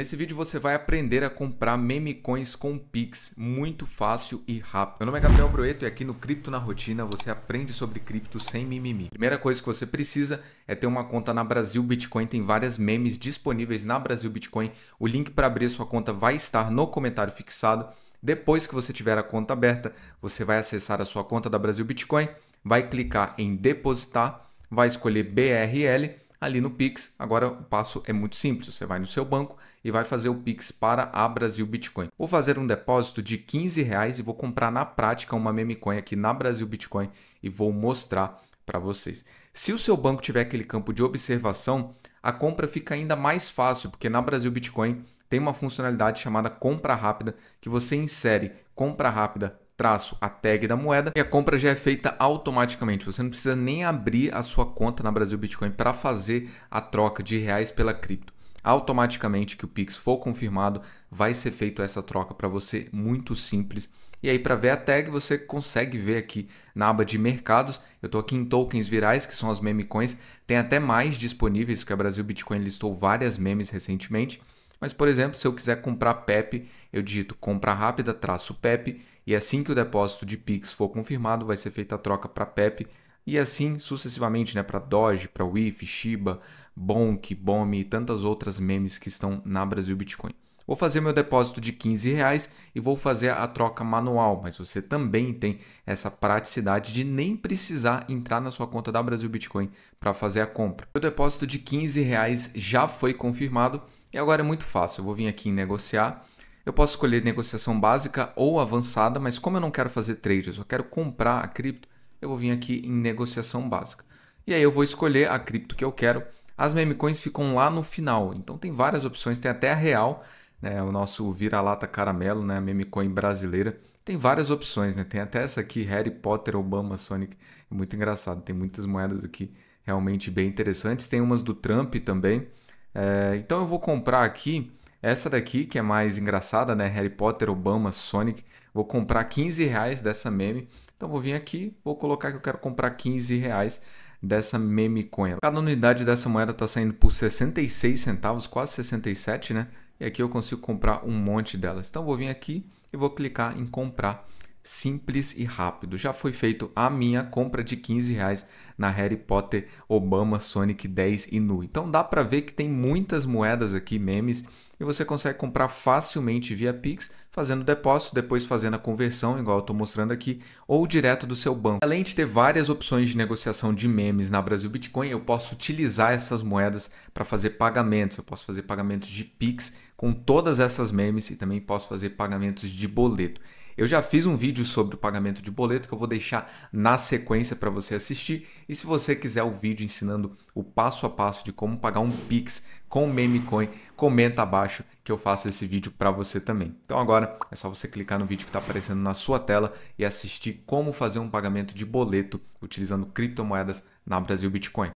Nesse vídeo você vai aprender a comprar meme coins com Pix, muito fácil e rápido. Meu nome é Gabriel Broeto e aqui no Cripto na Rotina você aprende sobre cripto sem mimimi. Primeira coisa que você precisa é ter uma conta na Brasil Bitcoin, tem várias memes disponíveis na Brasil Bitcoin. O link para abrir sua conta vai estar no comentário fixado. Depois que você tiver a conta aberta, você vai acessar a sua conta da Brasil Bitcoin, vai clicar em depositar, vai escolher BRL Ali no Pix, agora o passo é muito simples. Você vai no seu banco e vai fazer o Pix para a Brasil Bitcoin. Vou fazer um depósito de 15 reais e vou comprar na prática uma memecoin aqui na Brasil Bitcoin e vou mostrar para vocês. Se o seu banco tiver aquele campo de observação, a compra fica ainda mais fácil, porque na Brasil Bitcoin tem uma funcionalidade chamada compra rápida que você insere compra rápida traço a tag da moeda e a compra já é feita automaticamente. Você não precisa nem abrir a sua conta na Brasil Bitcoin para fazer a troca de reais pela cripto. Automaticamente que o Pix for confirmado, vai ser feita essa troca para você muito simples. E aí para ver a tag, você consegue ver aqui na aba de mercados. Eu estou aqui em tokens virais, que são as meme coins. Tem até mais disponíveis, que a Brasil Bitcoin listou várias memes recentemente. Mas, por exemplo, se eu quiser comprar PEP, eu digito compra rápida, traço PEP, e assim que o depósito de PIX for confirmado, vai ser feita a troca para PEP, e assim sucessivamente né, para Doge, para WIF, Shiba, Bonk, Bomi e tantas outras memes que estão na Brasil Bitcoin. Vou fazer meu depósito de 15 reais e vou fazer a troca manual, mas você também tem essa praticidade de nem precisar entrar na sua conta da Brasil Bitcoin para fazer a compra. O depósito de 15 reais já foi confirmado e agora é muito fácil. Eu vou vir aqui em negociar. Eu posso escolher negociação básica ou avançada, mas como eu não quero fazer trade, eu só quero comprar a cripto, eu vou vir aqui em negociação básica. E aí eu vou escolher a cripto que eu quero. As coins ficam lá no final, então tem várias opções, tem até a real né, o nosso vira-lata caramelo, né, a meme coin brasileira. Tem várias opções, né? Tem até essa aqui, Harry Potter, Obama, Sonic. É muito engraçado. Tem muitas moedas aqui realmente bem interessantes. Tem umas do Trump também. É, então eu vou comprar aqui essa daqui, que é mais engraçada, né? Harry Potter, Obama, Sonic. Vou comprar 15 reais dessa meme. Então vou vir aqui, vou colocar que eu quero comprar 15 reais dessa meme coin. Cada unidade dessa moeda está saindo por 66 centavos, quase 67, né? É e aqui eu consigo comprar um monte delas. Então vou vir aqui e vou clicar em comprar simples e rápido. Já foi feito a minha compra de 15 reais na Harry Potter Obama Sonic 10 e Nu. Então dá para ver que tem muitas moedas aqui, memes, e você consegue comprar facilmente via Pix, fazendo depósito, depois fazendo a conversão, igual eu estou mostrando aqui, ou direto do seu banco. Além de ter várias opções de negociação de memes na Brasil Bitcoin, eu posso utilizar essas moedas para fazer pagamentos. Eu posso fazer pagamentos de Pix com todas essas memes e também posso fazer pagamentos de boleto. Eu já fiz um vídeo sobre o pagamento de boleto que eu vou deixar na sequência para você assistir. E se você quiser o vídeo ensinando o passo a passo de como pagar um Pix com memecoin, comenta abaixo que eu faço esse vídeo para você também. Então agora é só você clicar no vídeo que está aparecendo na sua tela e assistir como fazer um pagamento de boleto utilizando criptomoedas na Brasil Bitcoin.